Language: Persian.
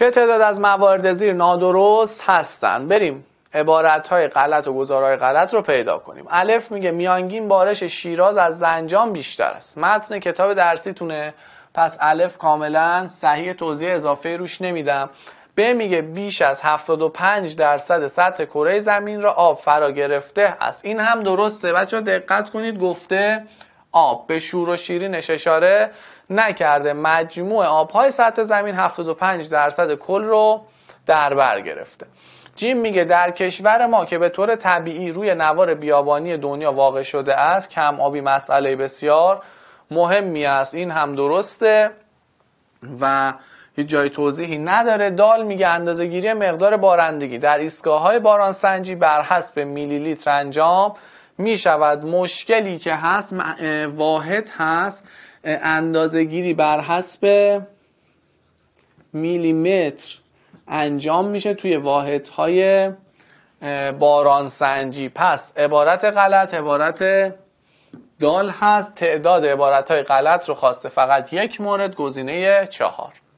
چه تعداد از موارد زیر نادرست هستن بریم عبارت های غلط و های غلط رو پیدا کنیم الف میگه میانگین بارش شیراز از زنجان بیشتر است متن کتاب درسی تونه؟ پس الف کاملا صحیح توضیح اضافه روش نمیدم ب میگه بیش از 75 درصد سطح کره زمین را آب فرا گرفته است این هم درسته بچه دقت کنید گفته آب به شور و شیرینش اشاره نکرده مجموع آبهای سطح زمین 75 درصد کل رو در بر گرفته جیم میگه در کشور ما که به طور طبیعی روی نوار بیابانی دنیا واقع شده است کم آبی مسئله بسیار مهمی است این هم درسته و هیچ جای توضیحی نداره دال میگه اندازه گیری مقدار بارندگی در ایستگاه های باران سنجی بر حسب میلی لیتر انجام می شود مشکلی که هست واحد هست اندازه گیری بر حسب میلیمتر انجام میشه توی واحد های باران سنجی پس عبارت غلط عبارت دال هست تعداد عبارت های غلط رو خواسته فقط یک مورد گزینه چهار